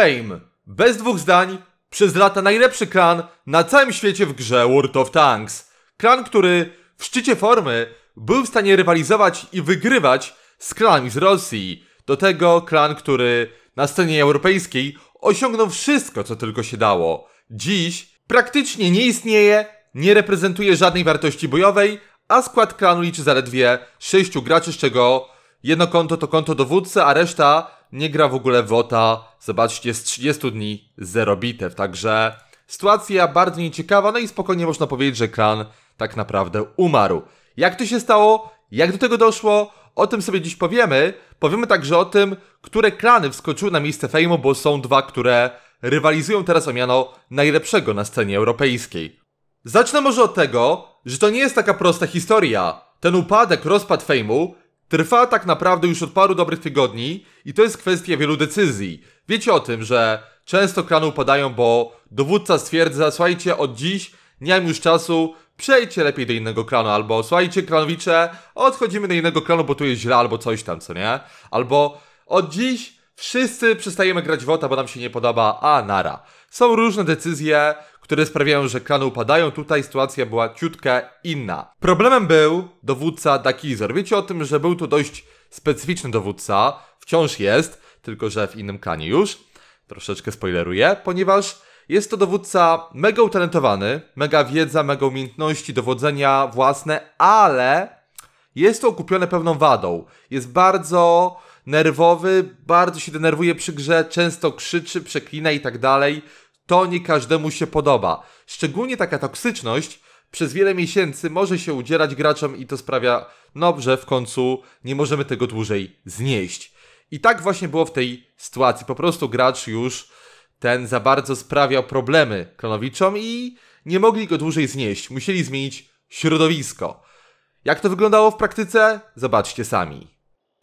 Fame. Bez dwóch zdań, przez lata najlepszy klan na całym świecie w grze World of Tanks. Klan, który w szczycie formy był w stanie rywalizować i wygrywać z klanami z Rosji. Do tego klan, który na scenie europejskiej osiągnął wszystko, co tylko się dało. Dziś praktycznie nie istnieje, nie reprezentuje żadnej wartości bojowej, a skład klanu liczy zaledwie 6 graczy, z czego jedno konto to konto dowódcy, a reszta nie gra w ogóle Wota, zobaczcie, z 30 dni 0 bitew, także sytuacja bardzo nieciekawa, no i spokojnie można powiedzieć, że klan tak naprawdę umarł. Jak to się stało? Jak do tego doszło? O tym sobie dziś powiemy. Powiemy także o tym, które klany wskoczyły na miejsce fejmu, bo są dwa, które rywalizują teraz o miano najlepszego na scenie europejskiej. Zacznę może od tego, że to nie jest taka prosta historia. Ten upadek, rozpad fejmu trwa tak naprawdę już od paru dobrych tygodni i to jest kwestia wielu decyzji. Wiecie o tym, że często kranu upadają, bo dowódca stwierdza, słuchajcie, od dziś nie mam już czasu, przejdźcie lepiej do innego kranu, albo słuchajcie, kranowicze, odchodzimy do innego kranu, bo tu jest źle, albo coś tam, co nie? Albo od dziś Wszyscy przestajemy grać WOTA, bo nam się nie podoba, a nara. Są różne decyzje, które sprawiają, że klany upadają. Tutaj sytuacja była ciutkę inna. Problemem był dowódca Dakizor. Wiecie o tym, że był to dość specyficzny dowódca, wciąż jest, tylko że w innym klanie już. Troszeczkę spoileruję, ponieważ jest to dowódca mega utalentowany, mega wiedza, mega umiejętności, dowodzenia własne, ale jest to okupione pewną wadą. Jest bardzo nerwowy, bardzo się denerwuje przy grze, często krzyczy, przeklina i tak dalej. To nie każdemu się podoba. Szczególnie taka toksyczność przez wiele miesięcy może się udzierać graczom i to sprawia, no, że w końcu nie możemy tego dłużej znieść. I tak właśnie było w tej sytuacji. Po prostu gracz już ten za bardzo sprawiał problemy klonowiczom i nie mogli go dłużej znieść. Musieli zmienić środowisko. Jak to wyglądało w praktyce? Zobaczcie sami.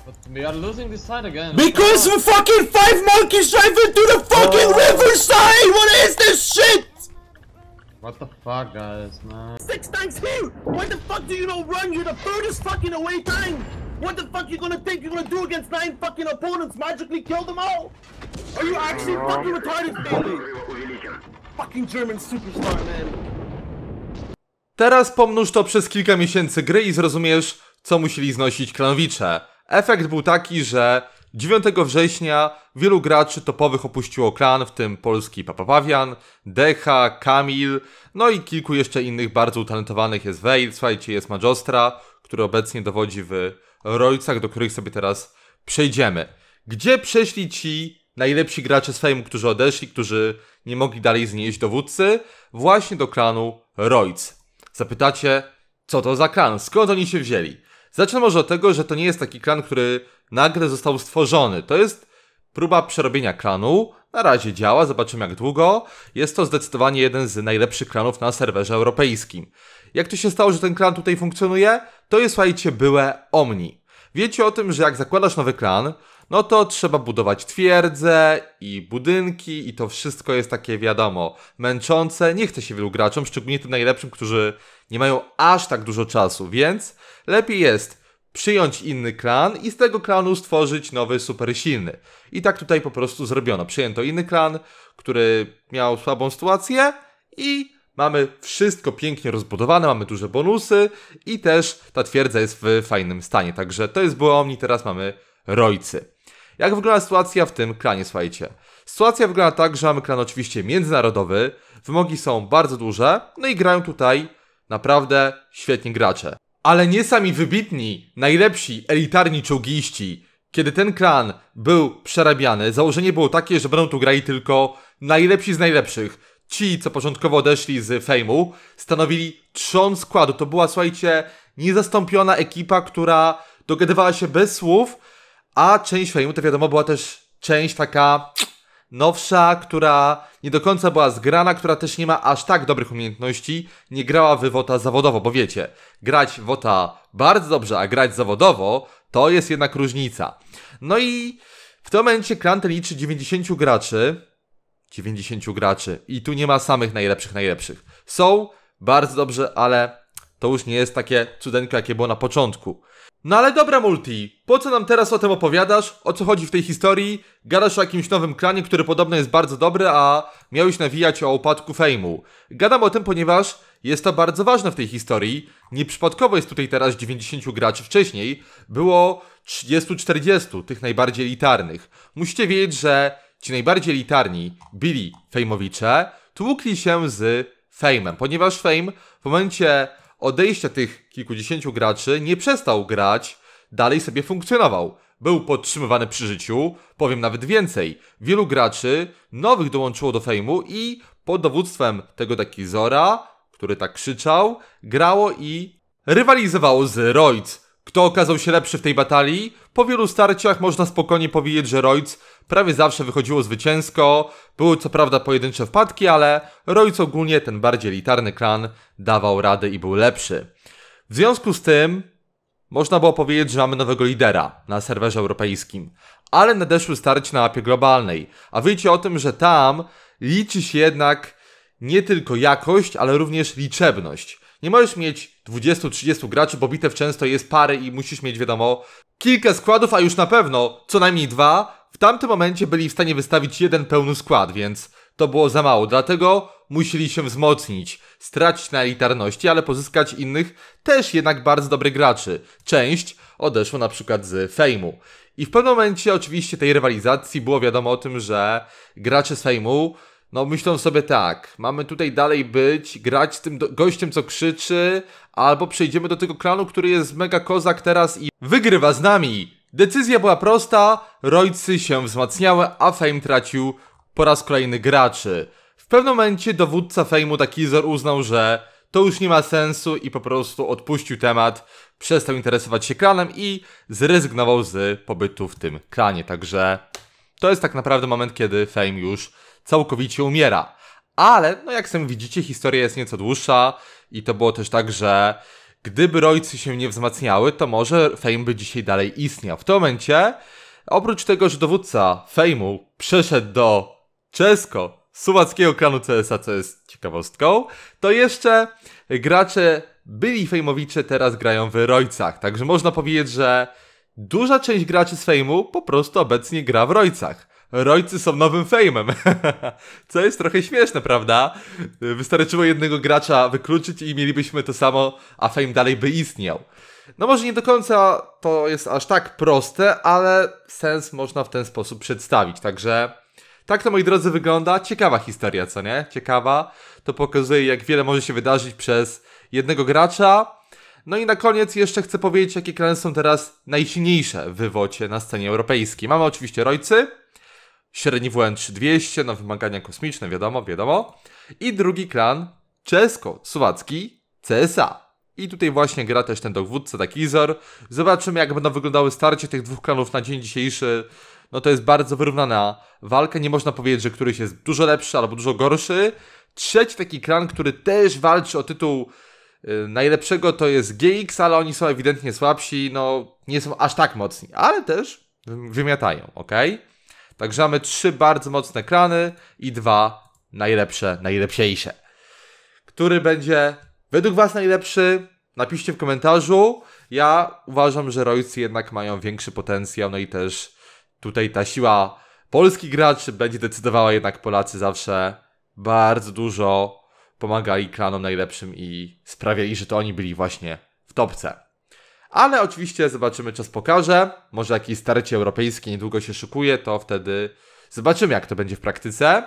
But we are losing this fight again. Because the fucking five monkeys driving to the fucking oh. riverside! What is this shit? What the fuck, guys, man? Six times here! Why the fuck do you not run? You're the furthest fucking away time! What the fuck you gonna think you're gonna do against nine fucking opponents? Magically kill them all? Are you actually fucking retarded, Bailey? Fucking German superstar, man. Teraz pomnóż to przez kilka miesięcy gry i zrozumiesz, co musieli znosić klanowicze. Efekt był taki, że 9 września wielu graczy topowych opuściło klan, w tym polski Papa Pawian, Decha, Kamil, no i kilku jeszcze innych bardzo utalentowanych. Jest Veil, słuchajcie, jest Majostra, który obecnie dowodzi w Rojcach, do których sobie teraz przejdziemy. Gdzie przeszli ci najlepsi gracze z którzy odeszli, którzy nie mogli dalej znieść dowódcy? Właśnie do klanu Rojc. Zapytacie, co to za klan, skąd oni się wzięli? Zacznę może od tego, że to nie jest taki klan, który nagle został stworzony. To jest próba przerobienia klanu. Na razie działa, zobaczymy jak długo. Jest to zdecydowanie jeden z najlepszych klanów na serwerze europejskim. Jak to się stało, że ten klan tutaj funkcjonuje? To jest, słuchajcie, byłe Omni. Wiecie o tym, że jak zakładasz nowy klan, no to trzeba budować twierdze i budynki i to wszystko jest takie wiadomo męczące. Nie chce się wielu graczom, szczególnie tym najlepszym, którzy nie mają aż tak dużo czasu, więc lepiej jest przyjąć inny klan i z tego klanu stworzyć nowy super silny. I tak tutaj po prostu zrobiono. Przyjęto inny klan, który miał słabą sytuację i Mamy wszystko pięknie rozbudowane, mamy duże bonusy i też ta twierdza jest w fajnym stanie. Także to jest było Omni, teraz mamy Rojcy. Jak wygląda sytuacja w tym klanie, słuchajcie? Sytuacja wygląda tak, że mamy klan oczywiście międzynarodowy, wymogi są bardzo duże, no i grają tutaj naprawdę świetni gracze. Ale nie sami wybitni, najlepsi, elitarni czołgiści. Kiedy ten klan był przerabiany, założenie było takie, że będą tu grali tylko najlepsi z najlepszych ci, co początkowo odeszli z Fejmu, stanowili trzon składu. To była, słuchajcie, niezastąpiona ekipa, która dogadywała się bez słów, a część Fejmu, to wiadomo, była też część taka nowsza, która nie do końca była zgrana, która też nie ma aż tak dobrych umiejętności, nie grała wywota zawodowo, bo wiecie, grać wota bardzo dobrze, a grać zawodowo, to jest jednak różnica. No i w tym momencie Klant liczy 90 graczy, 90 graczy. I tu nie ma samych najlepszych, najlepszych. Są bardzo dobrze, ale to już nie jest takie cudeńko, jakie było na początku. No ale dobra, Multi, po co nam teraz o tym opowiadasz? O co chodzi w tej historii? Gadasz o jakimś nowym klanie, który podobno jest bardzo dobry, a miałeś nawijać o upadku fejmu. Gadam o tym, ponieważ jest to bardzo ważne w tej historii. Nieprzypadkowo jest tutaj teraz 90 graczy. Wcześniej było 30-40, tych najbardziej elitarnych. Musicie wiedzieć, że ci najbardziej elitarni byli fejmowicze, tłukli się z fejmem, ponieważ fejm w momencie odejścia tych kilkudziesięciu graczy nie przestał grać, dalej sobie funkcjonował. Był podtrzymywany przy życiu, powiem nawet więcej. Wielu graczy nowych dołączyło do fejmu i pod dowództwem tego taki Zora, który tak krzyczał, grało i rywalizowało z Royce kto okazał się lepszy w tej batalii? Po wielu starciach można spokojnie powiedzieć, że Royce prawie zawsze wychodziło zwycięsko. Były co prawda pojedyncze wpadki, ale Royce ogólnie ten bardziej elitarny klan dawał radę i był lepszy. W związku z tym można było powiedzieć, że mamy nowego lidera na serwerze europejskim. Ale nadeszły starć na mapie globalnej. A wiecie o tym, że tam liczy się jednak nie tylko jakość, ale również liczebność. Nie możesz mieć 20-30 graczy, bo bitew często jest parę i musisz mieć, wiadomo, kilka składów, a już na pewno co najmniej dwa. W tamtym momencie byli w stanie wystawić jeden pełny skład, więc to było za mało, dlatego musieli się wzmocnić, stracić na elitarności, ale pozyskać innych też jednak bardzo dobrych graczy. Część odeszła na przykład z Fejmu. I w pewnym momencie oczywiście tej rywalizacji było wiadomo o tym, że gracze z Fejmu no myślą sobie tak, mamy tutaj dalej być, grać z tym gościem, co krzyczy, albo przejdziemy do tego klanu, który jest mega kozak teraz i wygrywa z nami. Decyzja była prosta, rojcy się wzmacniały, a Fame tracił po raz kolejny graczy. W pewnym momencie dowódca Fame'u Takizor uznał, że to już nie ma sensu i po prostu odpuścił temat, przestał interesować się klanem i zrezygnował z pobytu w tym klanie. Także to jest tak naprawdę moment, kiedy Fame już całkowicie umiera. Ale, no jak sami widzicie, historia jest nieco dłuższa i to było też tak, że gdyby rojcy się nie wzmacniały, to może Fame by dzisiaj dalej istniał. W tym momencie, oprócz tego, że dowódca Fame'u przeszedł do czesko suwackiego klanu CSA, co jest ciekawostką, to jeszcze gracze byli Fejmowicze teraz grają w rojcach. Także można powiedzieć, że duża część graczy z Fejmu po prostu obecnie gra w rojcach rojcy są nowym fejmem. Co jest trochę śmieszne, prawda? Wystarczyło jednego gracza wykluczyć i mielibyśmy to samo, a fame dalej by istniał. No może nie do końca to jest aż tak proste, ale sens można w ten sposób przedstawić. Także tak to moi drodzy wygląda. Ciekawa historia, co nie? Ciekawa. To pokazuje jak wiele może się wydarzyć przez jednego gracza. No i na koniec jeszcze chcę powiedzieć, jakie kraje są teraz najsilniejsze w wywocie na scenie europejskiej. Mamy oczywiście Rojcy, średni WN 200 na wymagania kosmiczne, wiadomo, wiadomo. I drugi klan czesko-słowacki CSA. I tutaj właśnie gra też ten dowódca, taki Izor. Zobaczymy, jak będą wyglądały starcie tych dwóch klanów na dzień dzisiejszy. No to jest bardzo wyrównana walka. Nie można powiedzieć, że któryś jest dużo lepszy albo dużo gorszy. Trzeci taki klan, który też walczy o tytuł y, najlepszego, to jest GX, ale oni są ewidentnie słabsi. No, nie są aż tak mocni, ale też wymiatają, ok? Także mamy trzy bardzo mocne krany i dwa najlepsze, najlepsiejsze. Który będzie według Was najlepszy? Napiszcie w komentarzu. Ja uważam, że Rojcy jednak mają większy potencjał, no i też tutaj ta siła polskich graczy będzie decydowała, jednak Polacy zawsze bardzo dużo pomagali klanom najlepszym i sprawiali, że to oni byli właśnie w topce. Ale oczywiście zobaczymy, czas pokaże. Może jakieś starcie europejskie niedługo się szykuje, to wtedy zobaczymy, jak to będzie w praktyce.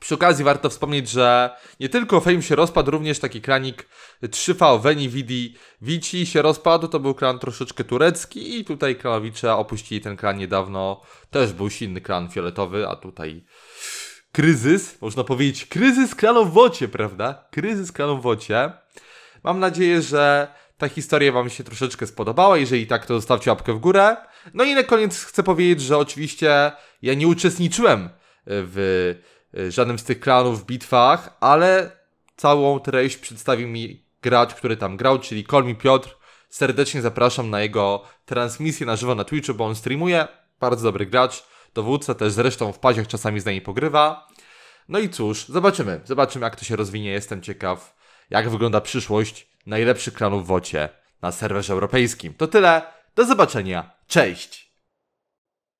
Przy okazji warto wspomnieć, że nie tylko Fame się rozpadł, również taki kranik 3V Veni Vidi Vici się rozpadł. To był klan troszeczkę turecki i tutaj klanowicze opuścili ten klan niedawno. Też był silny klan fioletowy, a tutaj kryzys, można powiedzieć kryzys klanów w wocie, prawda? Kryzys klanów w wocie. Mam nadzieję, że ta historia Wam się troszeczkę spodobała. Jeżeli tak, to zostawcie łapkę w górę. No i na koniec chcę powiedzieć, że oczywiście ja nie uczestniczyłem e, w e, żadnym z tych klanów w bitwach, ale całą treść przedstawił mi gracz, który tam grał, czyli Kolmi Piotr. Serdecznie zapraszam na jego transmisję na żywo na Twitchu, bo on streamuje. Bardzo dobry gracz, dowódca, też zresztą w paziach czasami z nami pogrywa. No i cóż, zobaczymy. Zobaczymy, jak to się rozwinie. Jestem ciekaw, jak wygląda przyszłość najlepszych klanów w Wocie na serwerze europejskim. To tyle, do zobaczenia, cześć!